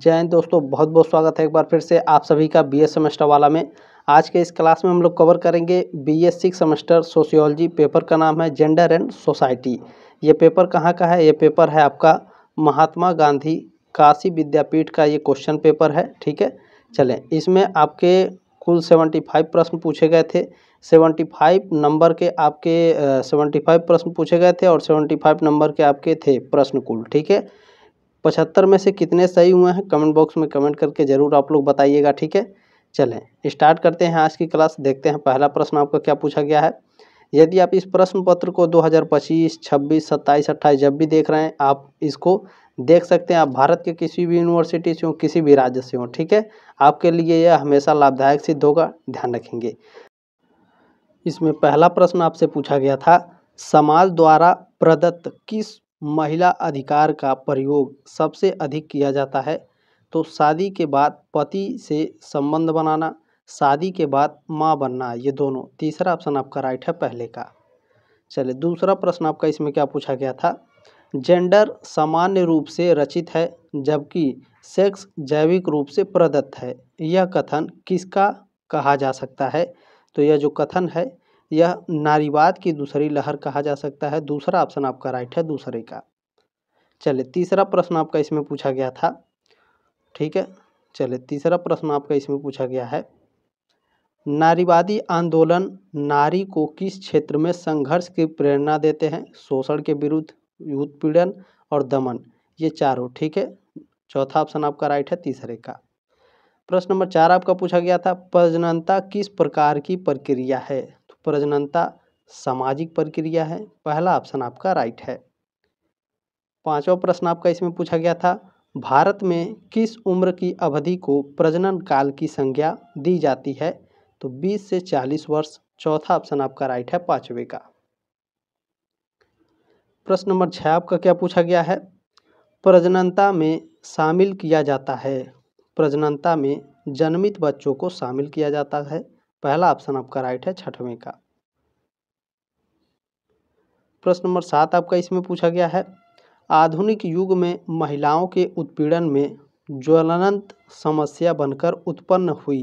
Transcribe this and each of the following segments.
जय हिंद दोस्तों बहुत बहुत स्वागत है एक बार फिर से आप सभी का बी एस सेमेस्टर वाला में आज के इस क्लास में हम लोग कवर करेंगे B S six semester sociology paper का नाम है जेंडर एंड सोसाइटी ये पेपर कहाँ का है ये पेपर है आपका महात्मा गांधी काशी विद्यापीठ का ये क्वेश्चन पेपर है ठीक है चलें इसमें आपके कुल सेवेंटी फाइव प्रश्न पूछे गए थे सेवेंटी फाइव नंबर के आपके सेवेंटी फाइव प्रश्न पूछे गए थे और सेवेंटी फाइव नंबर के आपके थे प्रश्न कुल ठीक है पचहत्तर में से कितने सही हुए हैं कमेंट बॉक्स में कमेंट करके ज़रूर आप लोग बताइएगा ठीक है चलें स्टार्ट करते हैं आज की क्लास देखते हैं पहला प्रश्न आपका क्या पूछा गया है यदि आप इस प्रश्न पत्र को 2025, 26, 27, 28 जब भी देख रहे हैं आप इसको देख सकते हैं आप भारत के किसी भी यूनिवर्सिटी से हो किसी भी राज्य से हो ठीक है आपके लिए यह हमेशा लाभदायक सिद्ध होगा ध्यान रखेंगे इसमें पहला प्रश्न आपसे पूछा गया था समाज द्वारा प्रदत्त किस महिला अधिकार का प्रयोग सबसे अधिक किया जाता है तो शादी के बाद पति से संबंध बनाना शादी के बाद माँ बनना ये दोनों तीसरा ऑप्शन आपका राइट है पहले का चलिए दूसरा प्रश्न आपका इसमें क्या पूछा गया था जेंडर सामान्य रूप से रचित है जबकि सेक्स जैविक रूप से प्रदत्त है यह कथन किसका कहा जा सकता है तो यह जो कथन है यह नारीवाद की दूसरी लहर कहा जा सकता है दूसरा ऑप्शन आपका राइट है दूसरे का चलिए तीसरा प्रश्न आपका इसमें पूछा गया था ठीक है चलिए तीसरा प्रश्न आपका इसमें पूछा गया है नारीवादी आंदोलन नारी को किस क्षेत्र में संघर्ष की प्रेरणा देते हैं शोषण के विरुद्ध उत्पीड़न और दमन ये चारों ठीक है चौथा ऑप्शन आपका राइट है तीसरे का प्रश्न नंबर चार आपका पूछा गया था प्रजननता किस प्रकार की प्रक्रिया है प्रजननता सामाजिक प्रक्रिया है पहला ऑप्शन आपका राइट है पांचवा प्रश्न आपका इसमें पूछा गया था भारत में किस उम्र की अवधि को प्रजनन काल की संज्ञा दी जाती है तो 20 से 40 वर्ष चौथा ऑप्शन आपका राइट है पांचवे का प्रश्न नंबर छः आपका क्या पूछा गया है प्रजननता में शामिल किया जाता है प्रजननता में जन्मित बच्चों को शामिल किया जाता है पहला ऑप्शन आपका राइट है छठवें का प्रश्न नंबर सात आपका इसमें पूछा गया है आधुनिक युग में महिलाओं के उत्पीड़न में ज्वलनंत समस्या बनकर उत्पन्न हुई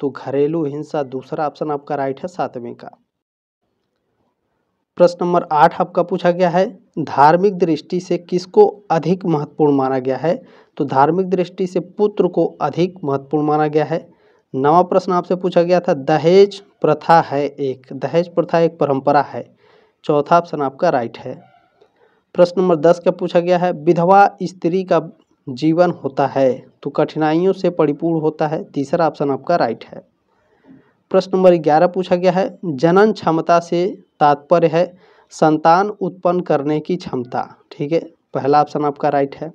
तो घरेलू हिंसा दूसरा ऑप्शन आपका राइट है सातवें का प्रश्न नंबर आठ आपका पूछा गया है धार्मिक दृष्टि से किसको अधिक महत्वपूर्ण माना गया है तो धार्मिक दृष्टि से पुत्र को अधिक महत्वपूर्ण माना गया है नवा प्रश्न आपसे पूछा गया था दहेज प्रथा है एक दहेज प्रथा एक परंपरा है चौथा ऑप्शन आपका राइट है प्रश्न नंबर दस का पूछा गया है विधवा स्त्री का जीवन होता है तो कठिनाइयों से परिपूर्ण होता है तीसरा ऑप्शन आपका राइट है प्रश्न नंबर ग्यारह पूछा गया है जनन क्षमता से तात्पर्य है संतान उत्पन्न करने की क्षमता ठीक है पहला ऑप्शन आपका राइट है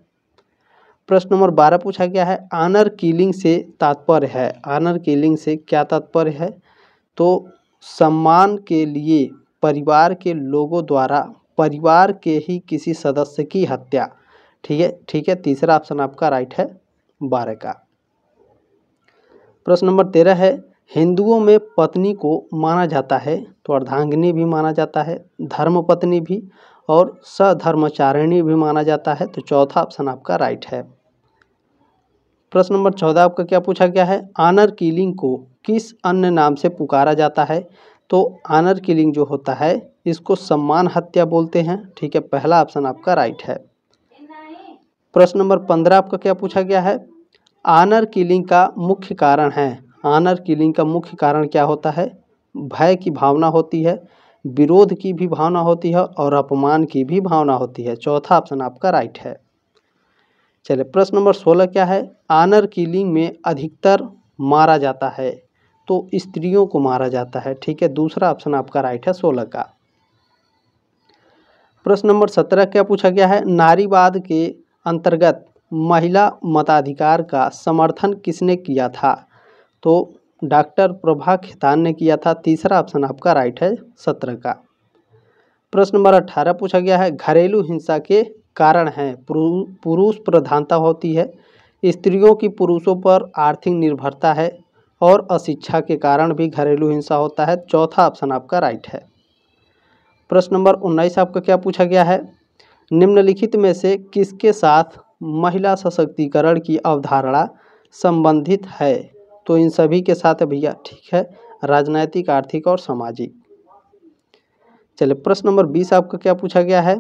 प्रश्न नंबर बारह पूछा गया है आनर कीलिंग से तात्पर्य है आनर कीलिंग से क्या तात्पर्य है तो सम्मान के लिए परिवार के लोगों द्वारा परिवार के ही किसी सदस्य की हत्या ठीक है ठीक है तीसरा ऑप्शन आपका राइट है बारह का प्रश्न नंबर तेरह है हिंदुओं में पत्नी को माना जाता है तो अर्धांगिनी भी माना जाता है धर्मपत्नी भी और सधर्मचारिणी भी माना जाता है तो चौथा ऑप्शन आपका राइट है प्रश्न नंबर चौदह आपका क्या पूछा गया है आनर किलिंग को किस अन्य नाम से पुकारा जाता है तो आनर किलिंग जो होता है इसको सम्मान हत्या बोलते हैं ठीक है पहला ऑप्शन आपका राइट है प्रश्न नंबर पंद्रह आपका क्या पूछा गया है आनर किलिंग का मुख्य कारण है आनर किलिंग का मुख्य कारण क्या होता है भय की भावना होती है विरोध की भी भावना होती है और अपमान की भी भावना होती है चौथा ऑप्शन आपका राइट है चलिए प्रश्न नंबर सोलह क्या है आनर किलिंग में अधिकतर मारा जाता है तो स्त्रियों को मारा जाता है ठीक है दूसरा ऑप्शन आपका राइट है सोलह का प्रश्न नंबर सत्रह क्या पूछा गया है नारीवाद के अंतर्गत महिला मताधिकार का समर्थन किसने किया था तो डॉक्टर प्रभा खेतान ने किया था तीसरा ऑप्शन आपका राइट है सत्रह का प्रश्न नंबर अट्ठारह पूछा गया है घरेलू हिंसा के कारण हैं पुरुष प्रधानता होती है स्त्रियों की पुरुषों पर आर्थिक निर्भरता है और अशिक्षा के कारण भी घरेलू हिंसा होता है चौथा ऑप्शन आपका राइट है प्रश्न नंबर उन्नीस आपका क्या पूछा गया है निम्नलिखित में से किसके साथ महिला सशक्तिकरण की अवधारणा संबंधित है तो इन सभी के साथ भैया ठीक है राजनैतिक आर्थिक और सामाजिक चलिए प्रश्न नंबर बीस आपका क्या पूछा गया है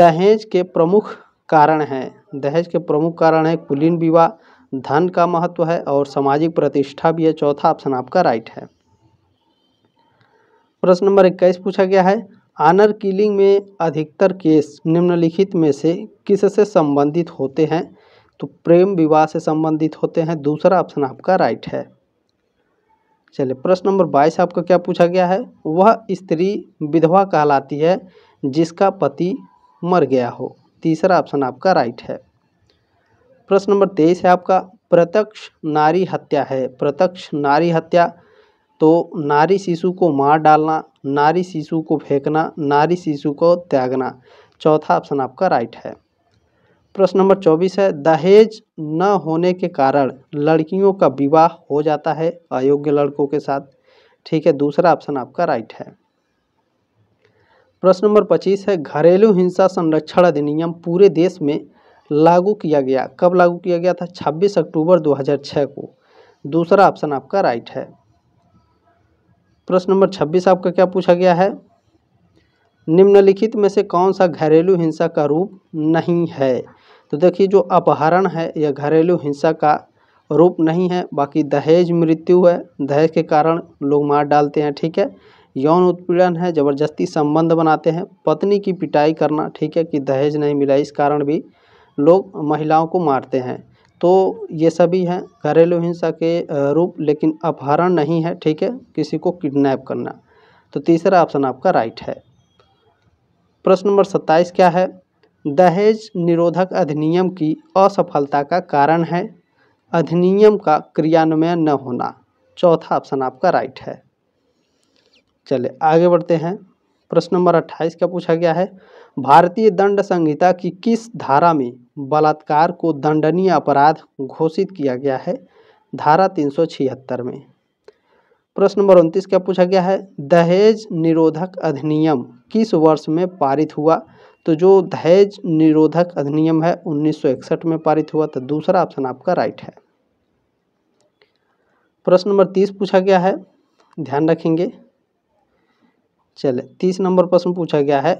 दहेज के प्रमुख कारण हैं दहेज के प्रमुख कारण है कुलीन विवाह धन का महत्व है और सामाजिक प्रतिष्ठा भी है चौथा ऑप्शन आपका राइट है प्रश्न नंबर इक्कीस पूछा गया है आनर किलिंग में अधिकतर केस निम्नलिखित में से किस से संबंधित होते हैं तो प्रेम विवाह से संबंधित होते हैं दूसरा ऑप्शन आपका राइट है चलिए प्रश्न नंबर बाईस आपका क्या पूछा गया है वह स्त्री विधवा कहलाती है जिसका पति मर गया हो तीसरा ऑप्शन आपका राइट है प्रश्न नंबर तेईस है आपका प्रत्यक्ष नारी हत्या है प्रत्यक्ष नारी हत्या तो नारी शिशु को मार डालना नारी शिशु को फेंकना नारी शिशु को त्यागना चौथा ऑप्शन आपका राइट है प्रश्न नंबर चौबीस है दहेज न होने के कारण लड़कियों का विवाह हो जाता है अयोग्य लड़कों के साथ ठीक है दूसरा ऑप्शन आपका राइट है प्रश्न नंबर पच्चीस है घरेलू हिंसा संरक्षण अधिनियम पूरे देश में लागू किया गया कब लागू किया गया था 26 अक्टूबर 2006 को दूसरा ऑप्शन आपका राइट है प्रश्न नंबर 26 आपका क्या पूछा गया है निम्नलिखित में से कौन सा घरेलू हिंसा का रूप नहीं है तो देखिए जो अपहरण है यह घरेलू हिंसा का रूप नहीं है बाकी दहेज मृत्यु है दहेज के कारण लोग मार डालते हैं ठीक है यौन उत्पीड़न है जबरदस्ती संबंध बनाते हैं पत्नी की पिटाई करना ठीक है कि दहेज नहीं मिला इस कारण भी लोग महिलाओं को मारते हैं तो ये सभी हैं घरेलू हिंसा के रूप लेकिन अपहरण नहीं है ठीक है किसी को किडनैप करना तो तीसरा ऑप्शन आपका राइट है प्रश्न नंबर सत्ताईस क्या है दहेज निरोधक अधिनियम की असफलता का कारण है अधिनियम का क्रियान्वयन न होना चौथा ऑप्शन आपका राइट है चले आगे बढ़ते हैं प्रश्न नंबर अट्ठाईस क्या पूछा गया है भारतीय दंड संहिता की किस धारा में बलात्कार को दंडनीय अपराध घोषित किया गया है धारा तीन में प्रश्न नंबर उनतीस क्या पूछा गया है दहेज निरोधक अधिनियम किस वर्ष में पारित हुआ तो जो दहेज निरोधक अधिनियम है 1961 में पारित हुआ तो दूसरा ऑप्शन आपका राइट है प्रश्न नंबर तीस पूछा गया है ध्यान रखेंगे चले तीस नंबर प्रश्न पूछा गया है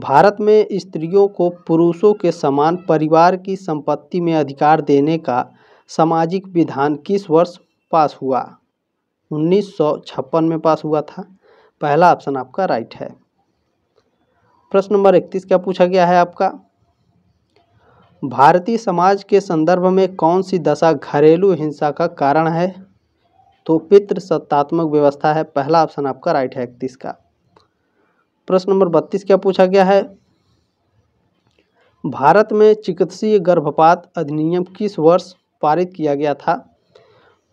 भारत में स्त्रियों को पुरुषों के समान परिवार की संपत्ति में अधिकार देने का सामाजिक विधान किस वर्ष पास हुआ उन्नीस सौ छप्पन में पास हुआ था पहला ऑप्शन आपका राइट है प्रश्न नंबर इकतीस क्या पूछा गया है आपका भारतीय समाज के संदर्भ में कौन सी दशा घरेलू हिंसा का कारण है तो पितृसत्तात्मक व्यवस्था है पहला ऑप्शन आपका राइट है इकतीस का प्रश्न नंबर बत्तीस क्या पूछा गया है भारत में चिकित्सीय गर्भपात अधिनियम किस वर्ष पारित किया गया था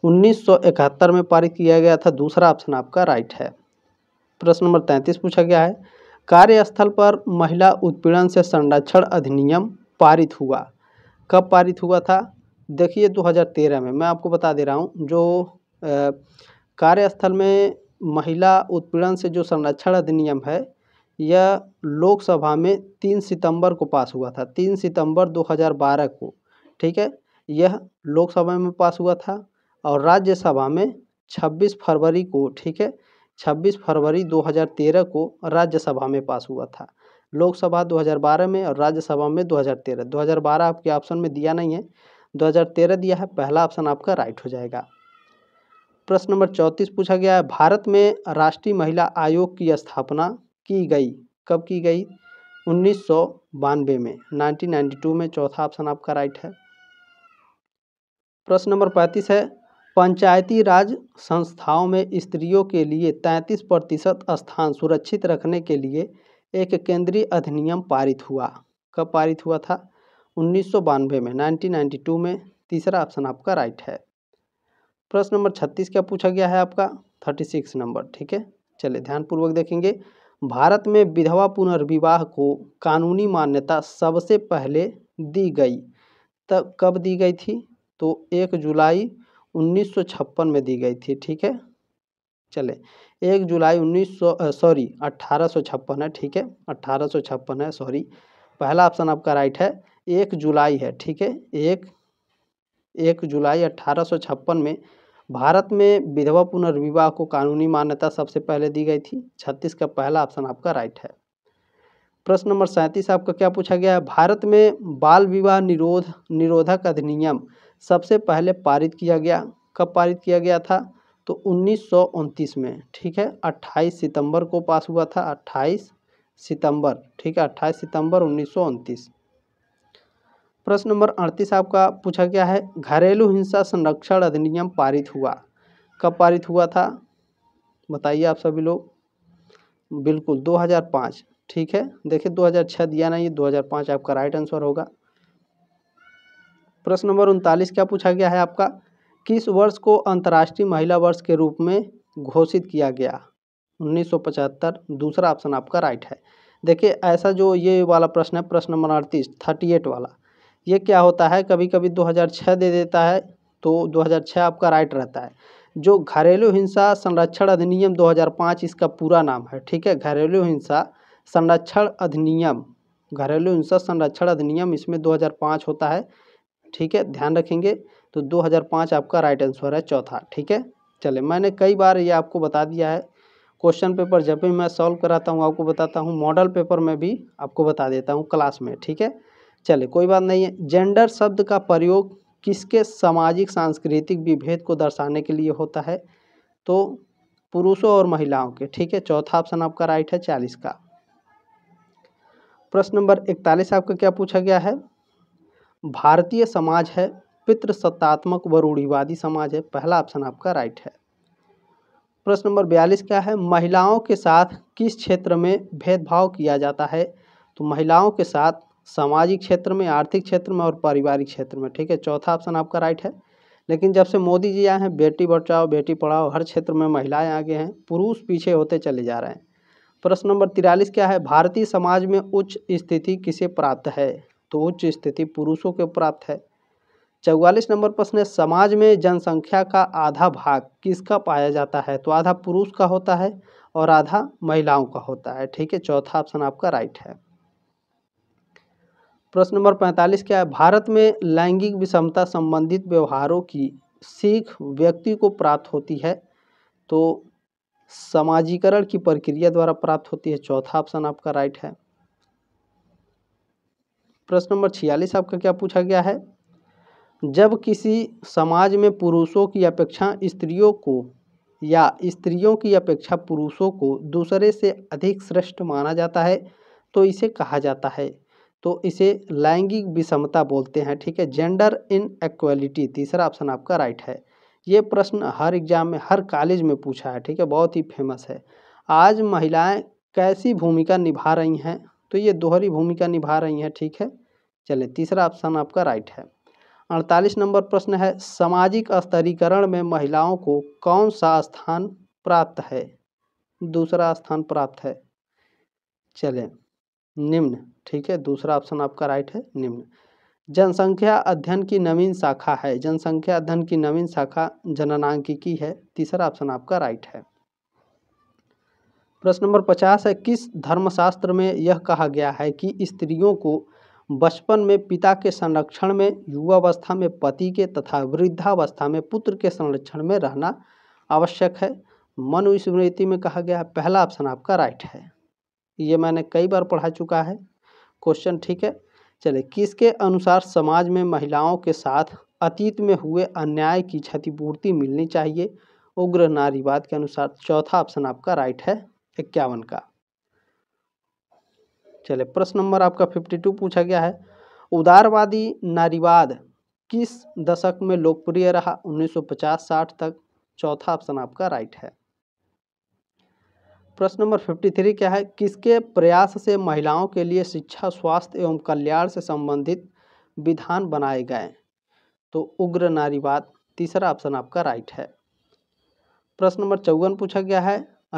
1971 में पारित किया गया था दूसरा ऑप्शन आपका राइट है प्रश्न नंबर तैंतीस पूछा गया है कार्यस्थल पर महिला उत्पीड़न से संरक्षण अधिनियम पारित हुआ कब पारित हुआ था देखिए 2013 में मैं आपको बता दे रहा हूँ जो कार्यस्थल में महिला उत्पीड़न से जो संरक्षण अधिनियम है यह लोकसभा में तीन सितंबर को पास हुआ था तीन सितंबर दो हज़ार बारह को ठीक है यह लोकसभा में पास हुआ था और राज्यसभा में छब्बीस फरवरी को ठीक है छब्बीस फरवरी दो हज़ार तेरह को राज्यसभा में पास हुआ था लोकसभा 2012 में और राज्यसभा में 2013 2012 आपके ऑप्शन में दिया नहीं है 2013 दिया है पहला ऑप्शन आपका राइट हो जाएगा प्रश्न नंबर चौंतीस पूछा गया है भारत में राष्ट्रीय महिला आयोग की स्थापना की गई कब की गई उन्नीस सौ बानवे में 1992 में चौथा ऑप्शन आपका राइट है प्रश्न नंबर पैंतीस है पंचायती राज संस्थाओं में स्त्रियों के लिए 33 प्रतिशत स्थान सुरक्षित रखने के लिए एक केंद्रीय अधिनियम पारित हुआ कब पारित हुआ था उन्नीस सौ बानवे में 1992 में तीसरा ऑप्शन आपका राइट है प्रश्न नंबर छत्तीस क्या पूछा गया है आपका थर्टी सिक्स नंबर ठीक है चलिए ध्यानपूर्वक देखेंगे भारत में विधवा पुनर्विवाह को कानूनी मान्यता सबसे पहले दी गई तब कब दी गई थी तो एक जुलाई उन्नीस सौ छप्पन में दी गई थी ठीक है चले एक जुलाई उन्नीस सौ सॉरी अट्ठारह सौ छप्पन है ठीक है अट्ठारह सौ छप्पन है सॉरी पहला ऑप्शन आपका राइट है एक जुलाई है ठीक है एक एक जुलाई अट्ठारह सौ छप्पन में भारत में विधवा पुनर्विवाह को कानूनी मान्यता सबसे पहले दी गई थी छत्तीस का पहला ऑप्शन आपका राइट है प्रश्न नंबर सैंतीस आपका क्या पूछा गया है भारत में बाल विवाह निरोध निरोधक अधिनियम सबसे पहले पारित किया गया कब पारित किया गया था तो उन्नीस में ठीक है 28 सितंबर को पास हुआ था 28 सितंबर ठीक है 28 सितंबर उन्नीस प्रश्न नंबर अड़तीस आपका पूछा गया है घरेलू हिंसा संरक्षण अधिनियम पारित हुआ कब पारित हुआ था बताइए आप सभी लोग बिल्कुल 2005 ठीक है देखिए 2006 दिया नहीं 2005 आपका राइट आंसर होगा प्रश्न नंबर उनतालीस क्या पूछा गया है आपका किस वर्ष को अंतर्राष्ट्रीय महिला वर्ष के रूप में घोषित किया गया 1975 दूसरा ऑप्शन आपका राइट है देखिए ऐसा जो ये वाला प्रश्न है प्रश्न नंबर अड़तीस थर्टी एट वाला ये क्या होता है कभी कभी दो हज़ार छः दे देता है तो दो हज़ार छः आपका राइट रहता है जो घरेलू हिंसा संरक्षण अधिनियम 2005 इसका पूरा नाम है ठीक है घरेलू हिंसा संरक्षण अधिनियम घरेलू हिंसा संरक्षण अधिनियम इसमें 2005 होता है ठीक है ध्यान रखेंगे तो 2005 आपका राइट आंसर है चौथा ठीक है चले मैंने कई बार ये आपको बता दिया है क्वेश्चन पेपर जब भी मैं सॉल्व कराता हूँ आपको बताता हूँ मॉडल पेपर में भी आपको बता देता हूँ क्लास में ठीक है चले कोई बात नहीं है जेंडर शब्द का प्रयोग किसके सामाजिक सांस्कृतिक विभेद को दर्शाने के लिए होता है तो पुरुषों और महिलाओं के ठीक है चौथा ऑप्शन आपका राइट है चालीस का प्रश्न नंबर इकतालीस आपका क्या पूछा गया है भारतीय समाज है पितृसत्तात्मक व रूढ़िवादी समाज है पहला ऑप्शन आपका राइट है प्रश्न नंबर बयालीस क्या है महिलाओं के साथ किस क्षेत्र में भेदभाव किया जाता है तो महिलाओं के साथ सामाजिक क्षेत्र में आर्थिक क्षेत्र में और पारिवारिक क्षेत्र में ठीक है चौथा ऑप्शन आपका राइट है लेकिन जब से मोदी जी आए हैं बेटी बचाओ बेटी पढ़ाओ हर क्षेत्र में महिलाएं आगे हैं पुरुष पीछे होते चले जा रहे हैं प्रश्न नंबर तिरालीस क्या है भारतीय समाज में उच्च स्थिति किसे प्राप्त है तो उच्च स्थिति पुरुषों के प्राप्त है चौवालीस नंबर प्रश्न है समाज में जनसंख्या का आधा भाग किसका पाया जाता है तो आधा पुरुष का होता है और आधा महिलाओं का होता है ठीक है चौथा ऑप्शन आपका राइट है प्रश्न नंबर पैंतालीस क्या है भारत में लैंगिक विषमता संबंधित व्यवहारों की सीख व्यक्ति को प्राप्त होती है तो समाजीकरण की प्रक्रिया द्वारा प्राप्त होती है चौथा ऑप्शन आपका राइट है प्रश्न नंबर छियालीस आपका क्या पूछा गया है जब किसी समाज में पुरुषों की अपेक्षा स्त्रियों को या स्त्रियों की अपेक्षा पुरुषों को दूसरे से अधिक श्रेष्ठ माना जाता है तो इसे कहा जाता है तो इसे लैंगिक विषमता बोलते हैं ठीक है जेंडर इन एक्वलिटी तीसरा ऑप्शन आपका राइट है ये प्रश्न हर एग्जाम में हर कॉलेज में पूछा है ठीक है बहुत ही फेमस है आज महिलाएं कैसी भूमिका निभा रही हैं तो ये दोहरी भूमिका निभा रही हैं ठीक है चलिए तीसरा ऑप्शन आपका राइट है अड़तालीस नंबर प्रश्न है सामाजिक स्तरीकरण में महिलाओं को कौन सा स्थान प्राप्त है दूसरा स्थान प्राप्त है चलें निम्न ठीक है दूसरा ऑप्शन आपका राइट है निम्न जनसंख्या अध्ययन की नवीन शाखा है जनसंख्या अध्ययन की नवीन शाखा जननांकिकी है तीसरा ऑप्शन आपका राइट है प्रश्न नंबर पचास है किस धर्मशास्त्र में यह कहा गया है कि स्त्रियों को बचपन में पिता के संरक्षण में युवावस्था में पति के तथा वृद्धावस्था में पुत्र के संरक्षण में रहना आवश्यक है मनुस्मृति में कहा गया है पहला ऑप्शन आपका राइट है ये मैंने कई बार पढ़ा चुका है क्वेश्चन ठीक है चले किसके अनुसार समाज में महिलाओं के साथ अतीत में हुए अन्याय की क्षतिपूर्ति मिलनी चाहिए उग्र नारीवाद के अनुसार चौथा ऑप्शन आपका राइट है इक्यावन का चले प्रश्न नंबर आपका फिफ्टी टू पूछा गया है उदारवादी नारीवाद किस दशक में लोकप्रिय रहा 1950-60 तक चौथा ऑप्शन आपका राइट है प्रश्न नंबर फिफ्टी थ्री क्या है किसके प्रयास से महिलाओं के लिए शिक्षा स्वास्थ्य एवं कल्याण से संबंधित विधान बनाए गए तो उग्र नारीवाद तीसरा ऑप्शन आपका राइट है प्रश्न नंबर चौवन पूछा गया है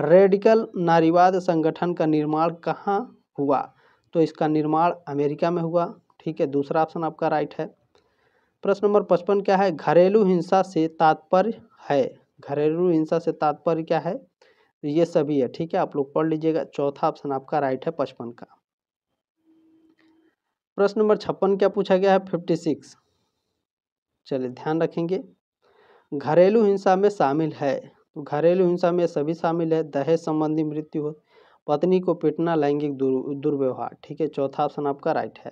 रेडिकल नारीवाद संगठन का निर्माण कहाँ हुआ तो इसका निर्माण अमेरिका में हुआ ठीक है दूसरा ऑप्शन आपका राइट है प्रश्न नंबर पचपन क्या है घरेलू हिंसा से तात्पर्य है घरेलू हिंसा से तात्पर्य क्या है तो ये सभी है ठीक है आप लोग पढ़ लीजिएगा चौथा ऑप्शन आपका राइट है पचपन का प्रश्न नंबर छप्पन क्या पूछा गया है फिफ्टी सिक्स चलिए ध्यान रखेंगे घरेलू हिंसा में शामिल है तो घरेलू हिंसा में सभी शामिल है दहेज संबंधी मृत्यु हो पत्नी को पीटना लैंगिक दुर्व्यवहार ठीक है चौथा ऑप्शन आपका राइट है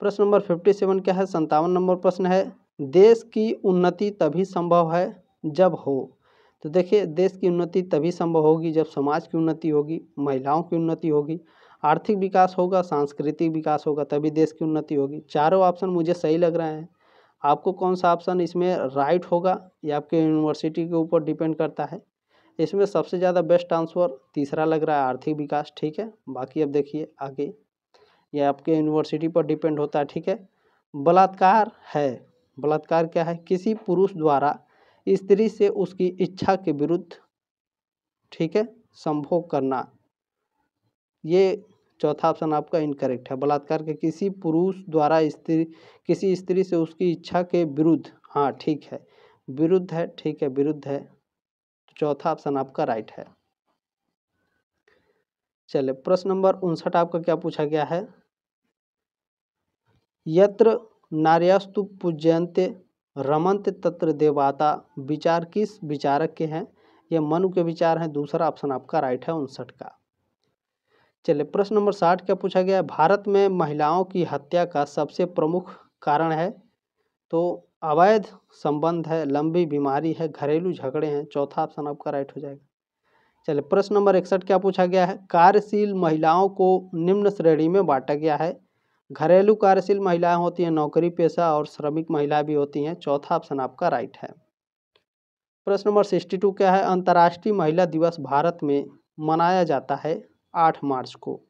प्रश्न नंबर फिफ्टी सेवन क्या है संतावन नंबर प्रश्न है देश की उन्नति तभी संभव है जब हो तो देखिए देश की उन्नति तभी संभव होगी जब समाज की उन्नति होगी महिलाओं की उन्नति होगी आर्थिक विकास होगा सांस्कृतिक विकास होगा तभी देश की उन्नति होगी चारों ऑप्शन मुझे सही लग रहे हैं आपको कौन सा ऑप्शन इसमें राइट होगा या आपके यूनिवर्सिटी के ऊपर डिपेंड करता है इसमें सबसे ज़्यादा बेस्ट आंसर तीसरा लग रहा है आर्थिक विकास ठीक है बाकी अब देखिए आगे यह आपके यूनिवर्सिटी पर डिपेंड होता है ठीक है बलात्कार है बलात्कार क्या है किसी पुरुष द्वारा स्त्री से उसकी इच्छा के विरुद्ध ठीक है संभोग करना ये चौथा ऑप्शन आपका इनकरेक्ट है बलात्कार के किसी पुरुष द्वारा स्त्री किसी स्त्री से उसकी इच्छा के विरुद्ध हाँ ठीक है विरुद्ध है ठीक है विरुद्ध है तो चौथा ऑप्शन आपका राइट है चले प्रश्न नंबर उनसठ आपका क्या पूछा गया है यत्र नार्यस्तु पूजयंते रमंत तत्र देवाता विचार किस विचारक के हैं यह मनु के विचार हैं दूसरा ऑप्शन आपका राइट है उनसठ का चलिए प्रश्न नंबर साठ क्या पूछा गया है भारत में महिलाओं की हत्या का सबसे प्रमुख कारण है तो अवैध संबंध है लंबी बीमारी है घरेलू झगड़े हैं चौथा ऑप्शन आपका राइट हो जाएगा चलिए प्रश्न नंबर इकसठ क्या पूछा गया है कार्यशील महिलाओं को निम्न श्रेणी में बांटा गया है घरेलू कार्यशील महिलाएं होती हैं नौकरी पेशा और श्रमिक महिलाएं भी होती हैं चौथा ऑप्शन आपका राइट है प्रश्न नंबर सिक्सटी टू क्या है अंतर्राष्ट्रीय महिला दिवस भारत में मनाया जाता है आठ मार्च को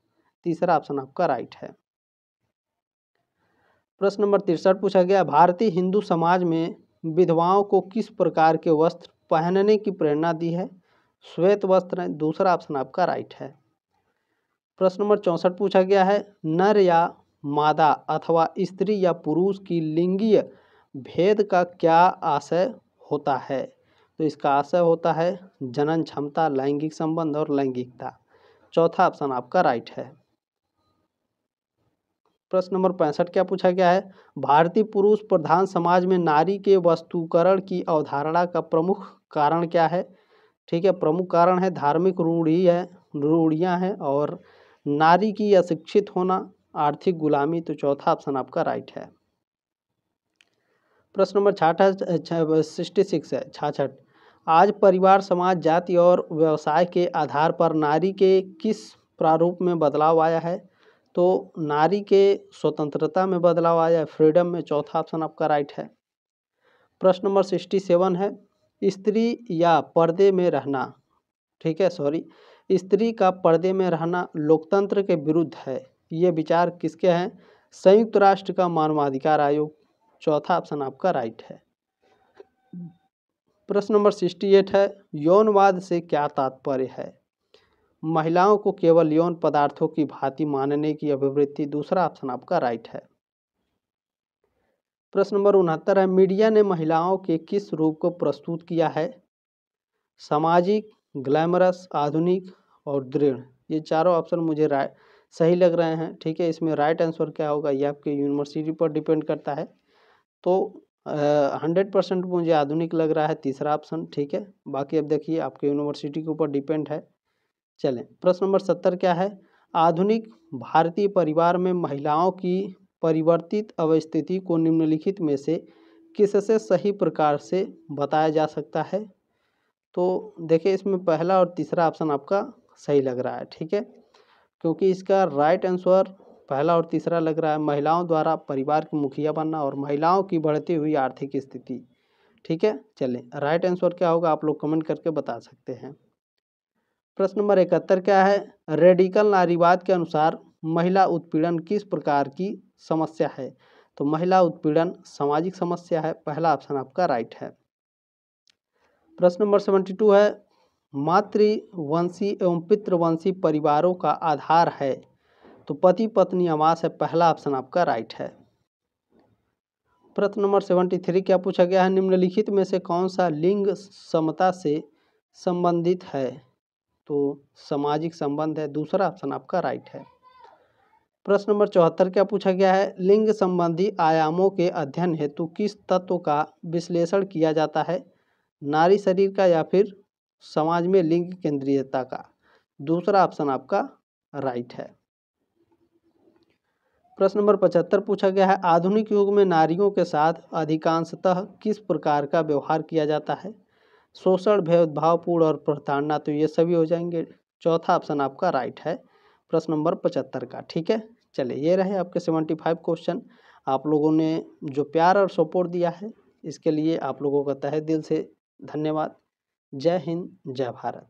तीसरा ऑप्शन आपका राइट है प्रश्न नंबर तिरसठ पूछा गया भारतीय हिंदू समाज में विधवाओं को किस प्रकार के वस्त्र पहनने की प्रेरणा दी है श्वेत वस्त्र दूसरा ऑप्शन आपका राइट है प्रश्न नंबर चौंसठ पूछा गया है नर या मादा अथवा स्त्री या पुरुष की लिंगीय भेद का क्या आशय होता है तो इसका आशय होता है जनन क्षमता लैंगिक संबंध और लैंगिकता चौथा ऑप्शन आपका राइट है प्रश्न नंबर पैंसठ क्या पूछा गया है भारतीय पुरुष प्रधान समाज में नारी के वस्तुकरण की अवधारणा का प्रमुख कारण क्या है ठीक है प्रमुख कारण है धार्मिक रूढ़ी है रूढ़ियाँ हैं और नारी की अशिक्षित होना आर्थिक गुलामी तो चौथा ऑप्शन आपका राइट है प्रश्न नंबर छाठा सिक्सटी सिक्स है छाछठ आज परिवार समाज जाति और व्यवसाय के आधार पर नारी के किस प्रारूप में बदलाव आया है तो नारी के स्वतंत्रता में बदलाव आया है फ्रीडम में चौथा ऑप्शन आपका राइट है प्रश्न नंबर सिक्सटी सेवन है स्त्री या पर्दे में रहना ठीक है सॉरी स्त्री का पर्दे में रहना लोकतंत्र के विरुद्ध है ये विचार किसके हैं संयुक्त राष्ट्र का मानवाधिकार आयोग चौथा ऑप्शन आपका राइट है प्रश्न नंबर सिक्सटी एट है यौनवाद से क्या तात्पर्य है महिलाओं को केवल यौन पदार्थों की भांति मानने की अभिवृत्ति दूसरा ऑप्शन आपका राइट है प्रश्न नंबर उनहत्तर है मीडिया ने महिलाओं के किस रूप को प्रस्तुत किया है सामाजिक ग्लैमरस आधुनिक और दृढ़ ये चारों ऑप्शन मुझे राइट सही लग रहे हैं ठीक है इसमें राइट आंसर क्या होगा ये आपके यूनिवर्सिटी पर डिपेंड करता है तो हंड्रेड परसेंट मुझे आधुनिक लग रहा है तीसरा ऑप्शन ठीक है बाकी अब देखिए आपके यूनिवर्सिटी के ऊपर डिपेंड है चलें प्रश्न नंबर सत्तर क्या है आधुनिक भारतीय परिवार में महिलाओं की परिवर्तित अवस्थिति को निम्नलिखित में से किससे सही प्रकार से बताया जा सकता है तो देखिए इसमें पहला और तीसरा ऑप्शन आपका सही लग रहा है ठीक है क्योंकि इसका राइट आंसर पहला और तीसरा लग रहा है महिलाओं द्वारा परिवार की मुखिया बनना और महिलाओं की बढ़ती हुई आर्थिक स्थिति ठीक है चलें राइट आंसर क्या होगा आप लोग कमेंट करके बता सकते हैं प्रश्न नंबर इकहत्तर क्या है रेडिकल नारीवाद के अनुसार महिला उत्पीड़न किस प्रकार की समस्या है तो महिला उत्पीड़न सामाजिक समस्या है पहला ऑप्शन आपका राइट है प्रश्न नंबर सेवेंटी टू है मातृवंशी एवं पितृवंशी परिवारों का आधार है तो पति पत्नी आवास है पहला ऑप्शन आपका राइट है प्रश्न नंबर सेवेंटी थ्री क्या पूछा गया है निम्नलिखित में से कौन सा लिंग समता से संबंधित है तो सामाजिक संबंध है दूसरा ऑप्शन आपका राइट है प्रश्न नंबर चौहत्तर क्या पूछा गया है लिंग संबंधी आयामों के अध्ययन हेतु किस तत्व का विश्लेषण किया जाता है नारी शरीर का या फिर समाज में लिंग केंद्रीयता का दूसरा ऑप्शन आपका राइट है प्रश्न नंबर पचहत्तर पूछा गया है आधुनिक युग में नारियों के साथ अधिकांशतः किस प्रकार का व्यवहार किया जाता है शोषण भेदभावपूर्ण और प्रताड़ना तो ये सभी हो जाएंगे चौथा ऑप्शन आपका राइट है प्रश्न नंबर पचहत्तर का ठीक है चले ये रहे आपके सेवेंटी फाइव क्वेश्चन आप लोगों ने जो प्यार और सपोर्ट दिया है इसके लिए आप लोगों का तहे दिल से धन्यवाद जय हिंद जय भारत